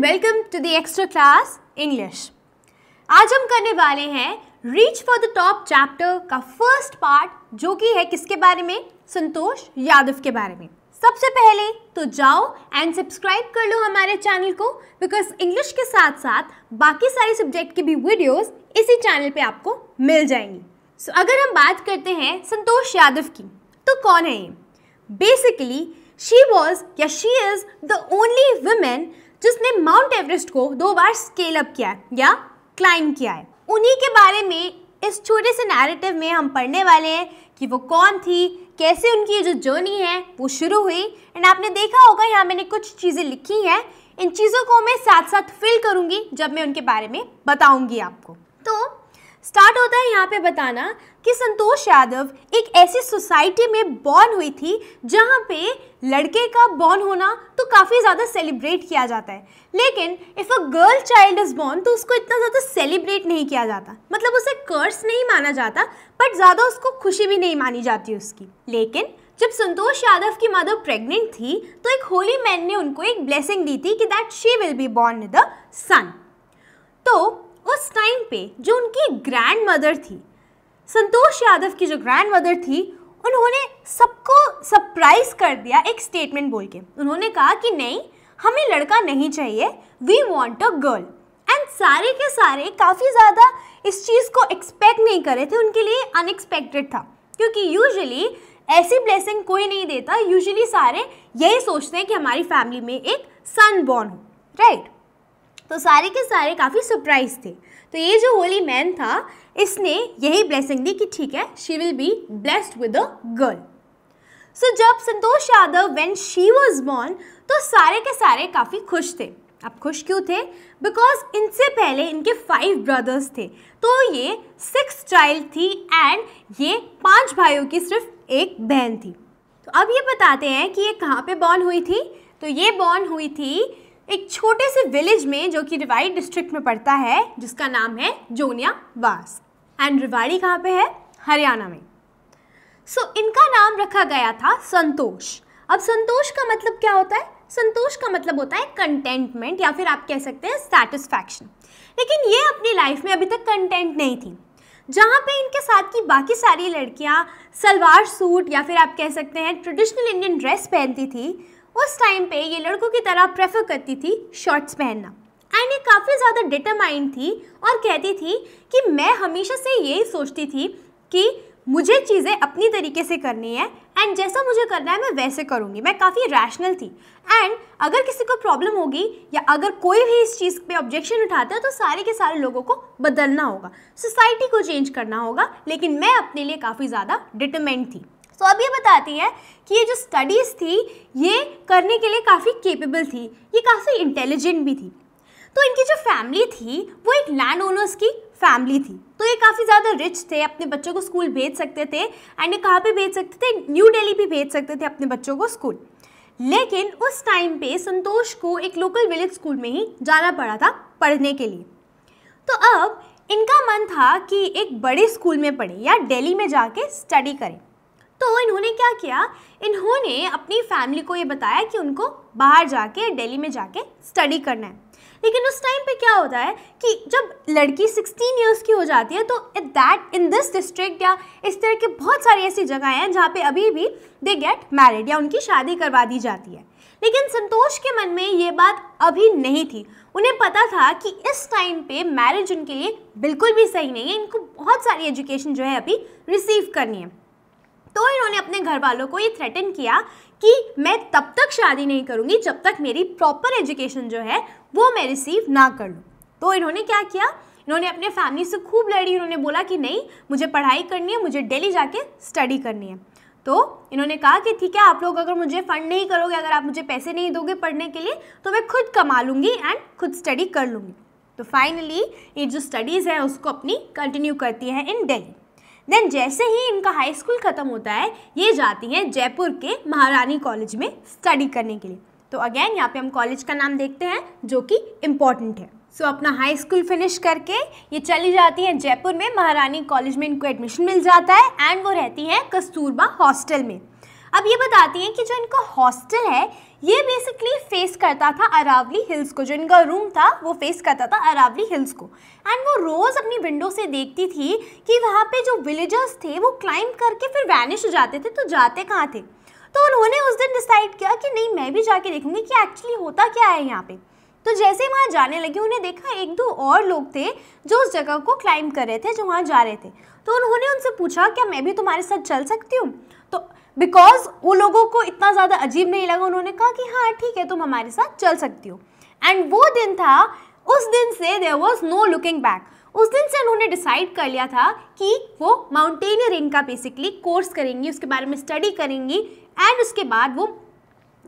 And welcome to the extra class English आज हम करने वाले हैं reach for the top chapter का फर्स्ट पार्ट जो कि है किसके बारे में संतोष यादव के बारे में सबसे पहले तो जाओ एंड सब्सक्राइब कर लो हमारे चैनल को बिकॉज इंग्लिश के साथ साथ बाकी सारे सब्जेक्ट की भी वीडियोस इसी चैनल पे आपको मिल जाएंगी सो so, अगर हम बात करते हैं संतोष यादव की तो कौन है ये बेसिकली शी वॉज या she is the only women जिसने माउंट एवरेस्ट को दो बार स्केल अप किया है या क्लाइम किया है उन्हीं के बारे में इस छोटे से नैरेटिव में हम पढ़ने वाले हैं कि वो कौन थी कैसे उनकी जो जर्नी है वो शुरू हुई एंड आपने देखा होगा यहाँ मैंने कुछ चीज़ें लिखी हैं इन चीज़ों को मैं साथ साथ फिल करूँगी जब मैं उनके बारे में बताऊँगी आपको तो स्टार्ट होता है यहाँ पे बताना कि संतोष यादव एक ऐसी सोसाइटी में बॉर्न हुई थी जहाँ पे लड़के का बॉर्न होना तो काफ़ी ज़्यादा सेलिब्रेट किया जाता है लेकिन if a girl child is born तो उसको इतना ज़्यादा सेलिब्रेट नहीं किया जाता मतलब उसे कर्स नहीं माना जाता बट ज़्यादा उसको खुशी भी नहीं मानी जाती उसकी लेकिन जब संतोष यादव की मदर प्रेग्नेंट थी तो एक होली मैन ने उनको एक ब्लेसिंग दी थी कि that she will be born the son तो उस टाइम पे जो उनकी ग्रैंड मदर थी संतोष यादव की जो ग्रैंड मदर थी उन्होंने सबको सरप्राइज कर दिया एक स्टेटमेंट बोल के उन्होंने कहा कि नहीं हमें लड़का नहीं चाहिए we want a girl and सारे के सारे काफ़ी ज़्यादा इस चीज़ को एक्सपेक्ट नहीं करे थे उनके लिए अनएक्सपेक्टेड था क्योंकि यूजुअली ऐसी ब्लेसिंग कोई नहीं देता यूजुअली सारे यही सोचते हैं कि हमारी फैमिली में एक सन बॉर्न हो राइट तो सारे के सारे काफ़ी सरप्राइज थे तो ये जो होली मैन था इसने यही ब्लेसिंग दी कि ठीक है she will be blessed with a girl so जब Santosh Yadav when she was born तो सारे के सारे काफ़ी खुश थे अब खुश क्यों थे बिकॉज इनसे पहले इनके फाइव ब्रदर्स थे तो ये सिक्स चाइल्ड थी एंड ये पांच भाइयों की सिर्फ एक बहन थी तो अब ये बताते हैं कि ये कहाँ पे बॉर्न हुई थी तो ये बॉर्न हुई थी एक छोटे से विलेज में जो कि रिवाड़ी डिस्ट्रिक्ट में पड़ता है जिसका नाम है जोनिया वास एंड रिवाड़ी कहाँ पे है हरियाणा में सो so, इनका नाम रखा गया था संतोष अब संतोष का मतलब क्या होता है संतोष का मतलब होता है कंटेंटमेंट या फिर आप कह सकते हैं सेटिस्फैक्शन लेकिन ये अपनी लाइफ में अभी तक कंटेंट नहीं थी जहाँ पे इनके साथ की बाकी सारी लड़कियाँ सलवार सूट या फिर आप कह सकते हैं ट्रेडिशनल इंडियन ड्रेस पहनती थी उस टाइम पे ये लड़कों की तरह प्रेफर करती थी शॉर्ट्स पहनना एंड ये काफ़ी ज़्यादा डिटरमाइंड थी और कहती थी कि मैं हमेशा से यही सोचती थी कि मुझे चीज़ें अपनी तरीके से करनी है एंड जैसा मुझे करना है मैं वैसे करूँगी मैं काफ़ी रैशनल थी एंड अगर किसी को प्रॉब्लम होगी या अगर कोई भी इस चीज़ पे ऑब्जेक्शन उठाता है तो सारे के सारे लोगों को बदलना होगा सोसाइटी को चेंज करना होगा लेकिन मैं अपने लिए काफ़ी ज़्यादा डिटरमेंट थी तो अब ये बताती है कि ये जो स्टडीज़ थी ये करने के लिए काफ़ी केपेबल थी ये काफ़ी इंटेलिजेंट भी थी तो इनकी जो फैमिली थी वो एक लैंड ओनर्स की फैमिली थी तो ये काफ़ी ज़्यादा रिच थे अपने बच्चों को स्कूल भेज सकते थे एंड ये कहाँ पे भेज सकते थे न्यू दिल्ली भी भेज सकते थे अपने बच्चों को स्कूल लेकिन उस टाइम पे संतोष को एक लोकल विलेज स्कूल में ही जाना पड़ा था पढ़ने के लिए तो अब इनका मन था कि एक बड़े स्कूल में पढ़े या दिल्ली में जाके स्टडी करें तो इन्होंने क्या किया इन्होंने अपनी फैमिली को ये बताया कि उनको बाहर जाके दिल्ली में जाके स्टडी करना है लेकिन उस टाइम पे क्या होता है कि जब लड़की 16 इयर्स की हो जाती है तो at that in this district या इस तरह के बहुत सारी ऐसी जगह हैं जहाँ पे अभी भी दे गेट मैरिड या उनकी शादी करवा दी जाती है लेकिन संतोष के मन में ये बात अभी नहीं थी उन्हें पता था कि इस टाइम पे मैरिज उनके लिए बिल्कुल भी सही नहीं है इनको बहुत सारी एजुकेशन जो है अभी रिसीव करनी है तो इन्होंने अपने घर वालों को ये थ्रेटन किया कि मैं तब तक शादी नहीं करूँगी जब तक मेरी प्रॉपर एजुकेशन जो है वो मैं रिसीव ना कर लूँ तो इन्होंने क्या किया इन्होंने अपने फैमिली से खूब लड़ी इन्होंने बोला कि नहीं मुझे पढ़ाई करनी है मुझे डेली जाके स्टडी करनी है तो इन्होंने कहा कि ठीक है आप लोग अगर मुझे फ़ंड नहीं करोगे अगर आप मुझे पैसे नहीं दोगे पढ़ने के लिए तो मैं खुद कमा लूँगी एंड खुद स्टडी कर लूँगी तो फाइनली ये जो स्टडीज़ हैं उसको अपनी कंटिन्यू करती हैं इन डेली देन जैसे ही इनका हाई स्कूल ख़त्म होता है ये जाती हैं जयपुर के महारानी कॉलेज में स्टडी करने के लिए तो अगेन यहाँ पे हम कॉलेज का नाम देखते हैं जो कि इम्पॉर्टेंट है सो so, अपना हाई स्कूल फिनिश करके ये चली जाती हैं जयपुर में महारानी कॉलेज में इनको एडमिशन मिल जाता है एंड वो रहती हैं कस्तूरबा हॉस्टल में अब ये बताती हैं कि जो इनका हॉस्टल है ये बेसिकली फेस करता था अरावली हिल्स को जो इनका रूम था वो फेस करता था अरावली हिल्स को एंड वो रोज़ अपनी विंडो से देखती थी कि वहाँ पे जो विलेजर्स थे वो क्लाइंब करके फिर वैनिश हो जाते थे तो जाते कहाँ थे तो उन्होंने उस दिन डिसाइड किया कि नहीं मैं भी जाके देखूँगी कि एक्चुअली होता क्या है यहाँ पे तो जैसे वहाँ जाने लगे उन्हें देखा एक दो और लोग थे जो उस जगह को क्लाइंब कर रहे थे जो वहाँ जा रहे थे तो उन्होंने उनसे पूछा क्या मैं भी तुम्हारे साथ चल सकती हूँ बिकॉज वो लोगों को इतना ज़्यादा अजीब नहीं लगा उन्होंने कहा कि हाँ ठीक है तुम हमारे साथ चल सकती हो एंड वो दिन था उस दिन से there was no looking back उस दिन से उन्होंने डिसाइड कर लिया था कि वो माउंटेनियरिंग का बेसिकली कोर्स करेंगी उसके बारे में स्टडी करेंगी एंड उसके बाद वो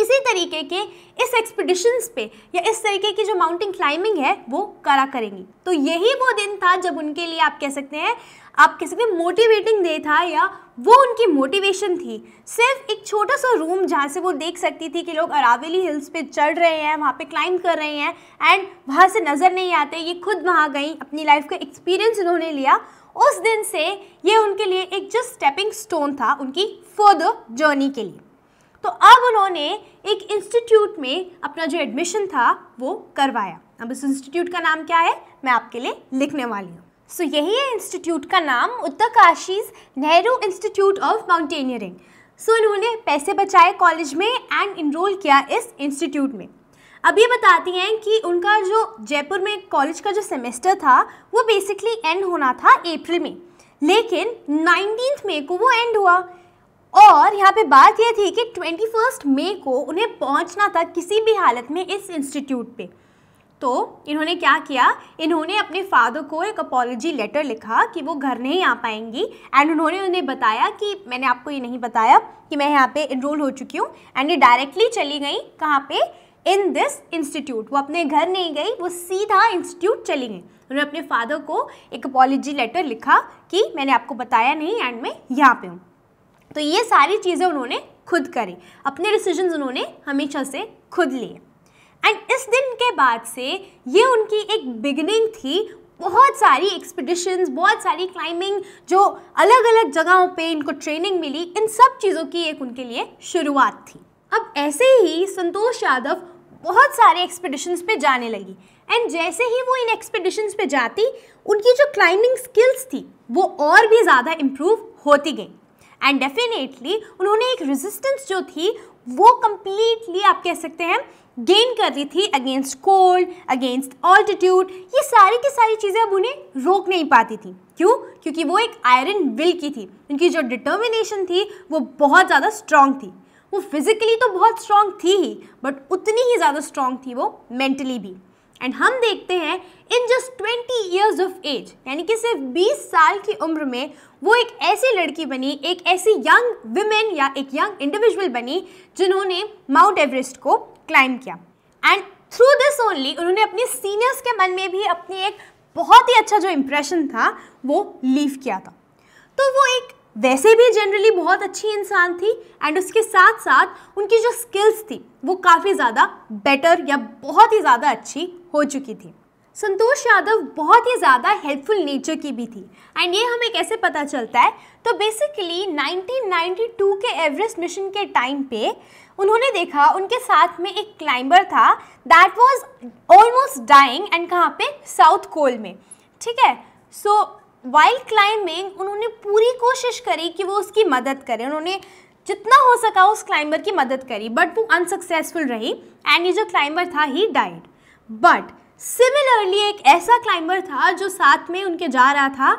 इसी तरीके के इस एक्सपीडिशंस पे या इस तरीके की जो माउंटेन क्लाइंबिंग है वो करा करेंगी तो यही वो दिन था जब उनके लिए आप कह सकते हैं आप कह सकते मोटिवेटिंग डे था या वो उनकी मोटिवेशन थी सिर्फ एक छोटा सा रूम जहाँ से वो देख सकती थी कि लोग अरावली हिल्स पे चढ़ रहे हैं वहाँ पे क्लाइंब कर रहे हैं एंड वहाँ से नज़र नहीं आते ये खुद वहाँ गई अपनी लाइफ का एक्सपीरियंस उन्होंने लिया उस दिन से ये उनके लिए एक जस्ट स्टेपिंग स्टोन था उनकी फर्दर जर्नी के लिए तो अब उन्होंने एक इंस्टीट्यूट में अपना जो एडमिशन था वो करवाया अब इस इंस्टीट्यूट का नाम क्या है मैं आपके लिए लिखने वाली हूँ सो so, यही है इंस्टीट्यूट का नाम Uttarkashi's Nehru institute of mountaineering so इन्होंने पैसे बचाए कॉलेज में एंड इनरोल किया इस इंस्टीट्यूट में अब ये बताती हैं कि उनका जो जयपुर में कॉलेज का जो सेमेस्टर था वो बेसिकली एंड होना था अप्रैल में लेकिन नाइनटीन मई को वो एंड हुआ और यहाँ पे बात यह थी कि ट्वेंटी फर्स्ट मई को उन्हें पहुँचना था किसी भी हालत में इस इंस्टीट्यूट पर तो इन्होंने क्या किया इन्होंने अपने फादर को एक अपॉलोजी लेटर लिखा कि वो घर नहीं आ पाएंगी एंड उन्होंने उन्हें बताया कि मैंने आपको ये नहीं बताया कि मैं यहाँ पे इनरोल हो चुकी हूँ एंड ये डायरेक्टली चली गई कहाँ पे इन दिस इंस्टीट्यूट वो अपने घर नहीं गई वो सीधा इंस्टीट्यूट चली गई उन्होंने अपने फादर को एक अपॉलोजी लेटर लिखा कि मैंने आपको बताया नहीं एंड मैं यहाँ पर हूँ तो ये सारी चीज़ें उन्होंने खुद करी अपने डिसीजन उन्होंने हमेशा से खुद लिए एंड इस दिन के बाद से ये उनकी एक बिगनिंग थी बहुत सारी एक्सपीडिशंस बहुत सारी क्लाइंबिंग जो अलग अलग जगहों पे इनको ट्रेनिंग मिली इन सब चीज़ों की एक उनके लिए शुरुआत थी अब ऐसे ही संतोष यादव बहुत सारे एक्सपीडिशंस पे जाने लगी एंड जैसे ही वो इन एक्सपीडिशंस पे जाती उनकी जो क्लाइंबिंग स्किल्स थी वो और भी ज़्यादा इम्प्रूव होती गई एंड डेफिनेटली उन्होंने एक रेजिस्टेंस जो थी वो कम्प्लीटली आप कह सकते हैं गेन कर रही थी अगेंस्ट कोल्ड अगेंस्ट ऑल्टीट्यूड ये सारी की सारी चीज़ें अब उन्हें रोक नहीं पाती थी क्यों क्योंकि वो एक आयरन विल की थी उनकी जो डिटर्मिनेशन थी वो बहुत ज़्यादा स्ट्रांग थी वो फिज़िकली तो बहुत स्ट्रांग थी ही बट उतनी ही ज़्यादा स्ट्रांग थी वो मेंटली भी एंड हम देखते हैं in just twenty years of age यानी कि सिर्फ बीस साल की उम्र में वो एक ऐसी लड़की बनी एक ऐसी यंग वुमेन या एक यंग इंडिविजुअल बनी जिन्होंने माउंट एवरेस्ट को क्लाइम किया एंड थ्रू दिस ओनली उन्होंने अपने सीनियर्स के मन में भी अपनी एक बहुत ही अच्छा जो इम्प्रेशन था वो लीव किया था तो वो एक वैसे भी जनरली बहुत अच्छी इंसान थी एंड उसके साथ साथ उनकी जो स्किल्स थी वो काफ़ी ज़्यादा बेटर या बहुत ही ज़्यादा अच्छी हो चुकी थी संतोष यादव बहुत ही ज़्यादा हेल्पफुल नेचर की भी थी एंड ये हमें कैसे पता चलता है तो बेसिकली 1992 के एवरेस्ट मिशन के टाइम पे उन्होंने देखा उनके साथ में एक क्लाइंबर था that was almost dying and कहाँ पे साउथ कोल में ठीक है सो वाइल्ड क्लाइंबिंग उन्होंने पूरी कोशिश करी कि वो उसकी मदद करें उन्होंने जितना हो सका उस क्लाइंबर की मदद करी बट वो अनसक्सेसफुल रही एंड ये जो क्लाइंबर था ही डाइड बट सिमिलरली एक ऐसा क्लाइंबर था जो साथ में उनके जा रहा था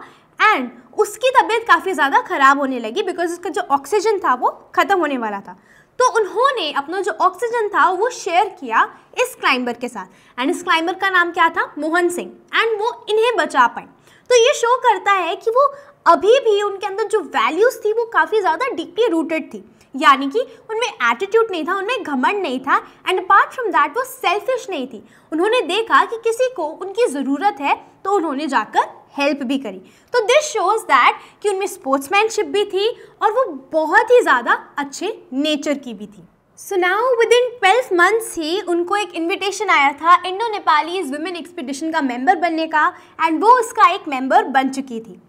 एंड उसकी तबीयत काफ़ी ज़्यादा ख़राब होने लगी बिकॉज उसका जो ऑक्सीजन था वो ख़त्म होने वाला था तो उन्होंने अपना जो ऑक्सीजन था वो शेयर किया इस क्लाइंबर के साथ एंड इस क्लाइंबर का नाम क्या था मोहन सिंह एंड वो इन्हें बचा पाए तो ये शो करता है कि वो अभी भी उनके अंदर जो वैल्यूज़ थी वो काफ़ी ज़्यादा डीपली रूटेड थी यानी कि उनमें एटीट्यूड नहीं था उनमें घमंड नहीं था एंड अपार्ट फ्रॉम दैट वो सेल्फिश नहीं थी उन्होंने देखा कि किसी को उनकी ज़रूरत है तो उन्होंने जाकर हेल्प भी करी तो दिस शोज दैट कि उनमें स्पोर्ट्समैनशिप भी थी और वो बहुत ही ज़्यादा अच्छे नेचर की भी थी so now within twelve months ही उनको एक इनविटेशन आया था इंडो नेपाली वुमेन एक्सपीडिशन का मेंबर बनने का एंड वो उसका एक मेंबर बन चुकी थी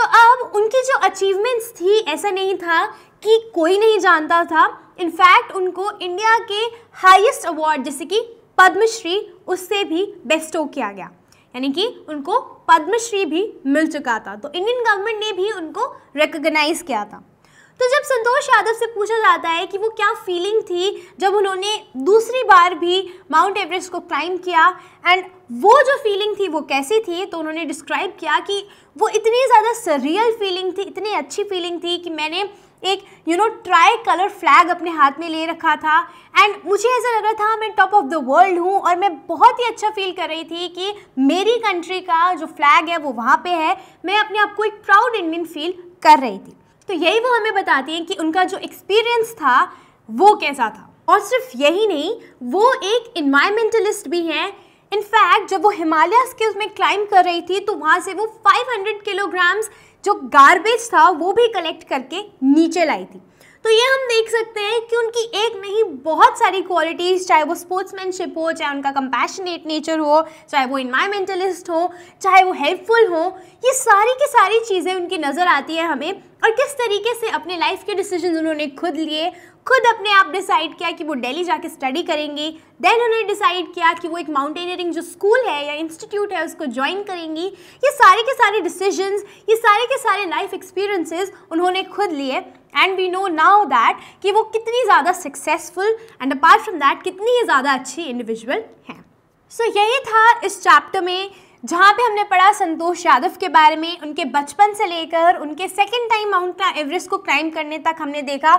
तो अब उनकी जो अचीवमेंट्स थी ऐसा नहीं था कि कोई नहीं जानता था इनफैक्ट उनको इंडिया के हाईएस्ट अवार्ड जैसे कि पद्मश्री उससे भी बेस्टो किया गया यानी कि उनको पद्मश्री भी मिल चुका था तो इंडियन गवर्नमेंट ने भी उनको रिकग्नाइज़ किया था तो जब संतोष यादव से पूछा जाता है कि वो क्या फीलिंग थी जब उन्होंने दूसरी बार भी माउंट एवरेस्ट को क्लाइम किया एंड वो जो फीलिंग थी वो कैसी थी तो उन्होंने डिस्क्राइब किया कि वो इतनी ज़्यादा सरियल फीलिंग थी इतनी अच्छी फीलिंग थी कि मैंने एक you know tricolour flag अपने हाथ में ले रखा था एंड मुझे ऐसा लग रहा था मैं टॉप ऑफ द वर्ल्ड हूँ और मैं बहुत ही अच्छा फील कर रही थी कि मेरी कंट्री का जो फ्लैग है वो वहाँ पे है मैं अपने आप को एक प्राउड इंडियन फील कर रही थी तो यही वो हमें बताती हैं कि उनका जो एक्सपीरियंस था वो कैसा था और सिर्फ यही नहीं वो एक इन्वायरमेंटलिस्ट भी हैं इनफैक्ट जब वो हिमालय के उसमें क्लाइंब कर रही थी तो वहाँ से वो 500 किलोग्राम्स जो गार्बेज था वो भी कलेक्ट करके नीचे लाई थी तो ये हम देख सकते हैं कि उनकी एक नहीं बहुत सारी क्वालिटीज़ चाहे वो स्पोर्ट्समैनशिप हो चाहे उनका कंपैशनेट नेचर हो चाहे वो इन्वायरमेंटलिस्ट हो चाहे वो हेल्पफुल हो ये सारी की सारी चीज़ें उनकी नज़र आती है हमें और किस तरीके से अपने लाइफ के डिसीजन उन्होंने खुद लिए खुद अपने आप डिसाइड किया कि वो डेली जाके स्टडी करेंगी देन उन्होंने डिसाइड किया कि वो एक माउंटेनियरिंग जो स्कूल है या इंस्टीट्यूट है उसको ज्वाइन करेंगी ये सारे के सारे डिसीजंस ये सारे के सारे लाइफ एक्सपीरियंसेस उन्होंने खुद लिए and we know now that कि वो कितनी ज़्यादा successful and apart from that कितनी ही ज़्यादा अच्छी इंडिविजुअल हैं सो so, यही था इस चैप्टर में जहाँ पे हमने पढ़ा संतोष यादव के बारे में उनके बचपन से लेकर उनके सेकेंड टाइम माउंट एवरेस्ट को क्लाइम करने तक हमने देखा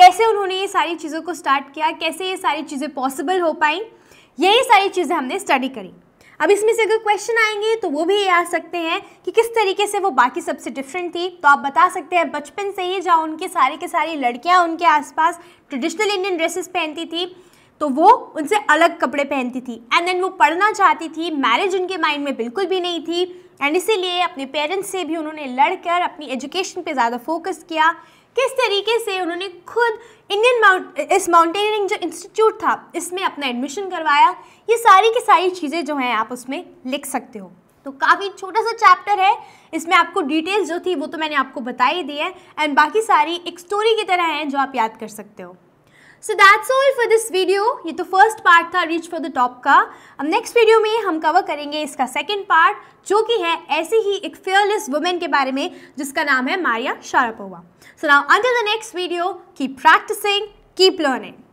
कैसे उन्होंने ये सारी चीज़ों को स्टार्ट किया कैसे ये सारी चीज़ें पॉसिबल हो पाई यही सारी चीज़ें हमने स्टडी करी अब इसमें से अगर क्वेश्चन आएंगे तो वो भी ये आ सकते हैं कि किस तरीके से वो बाकी सबसे डिफरेंट थी तो आप बता सकते हैं बचपन से ही जहाँ उनके सारे के सारी लड़कियाँ उनके आसपास ट्रेडिशनल इंडियन ड्रेसेस पहनती थी तो वो उनसे अलग कपड़े पहनती थी एंड देन वो पढ़ना चाहती थी मैरिज उनके माइंड में बिल्कुल भी नहीं थी एंड इसीलिए अपने पेरेंट्स से भी उन्होंने लड़कर अपनी एजुकेशन पे ज़्यादा फोकस किया किस तरीके से उन्होंने खुद इंडियन माउंट इस माउंटेनियरिंग जो इंस्टीट्यूट था इसमें अपना एडमिशन करवाया ये सारी की सारी चीज़ें जो हैं आप उसमें लिख सकते हो तो काफ़ी छोटा सा चैप्टर है इसमें आपको डिटेल्स जो थी वो तो मैंने आपको बता ही दी है एंड बाकी सारी एक स्टोरी की तरह हैं जो आप याद कर सकते हो so that's all for this video ये तो फर्स्ट पार्ट था रीच फॉर द टॉप का अब नेक्स्ट वीडियो में हम कवर करेंगे इसका सेकेंड पार्ट जो कि है ऐसी ही एक फेयरलेस वुमेन के बारे में जिसका नाम है Maria Sharapova So now until the next video, keep practicing, keep learning.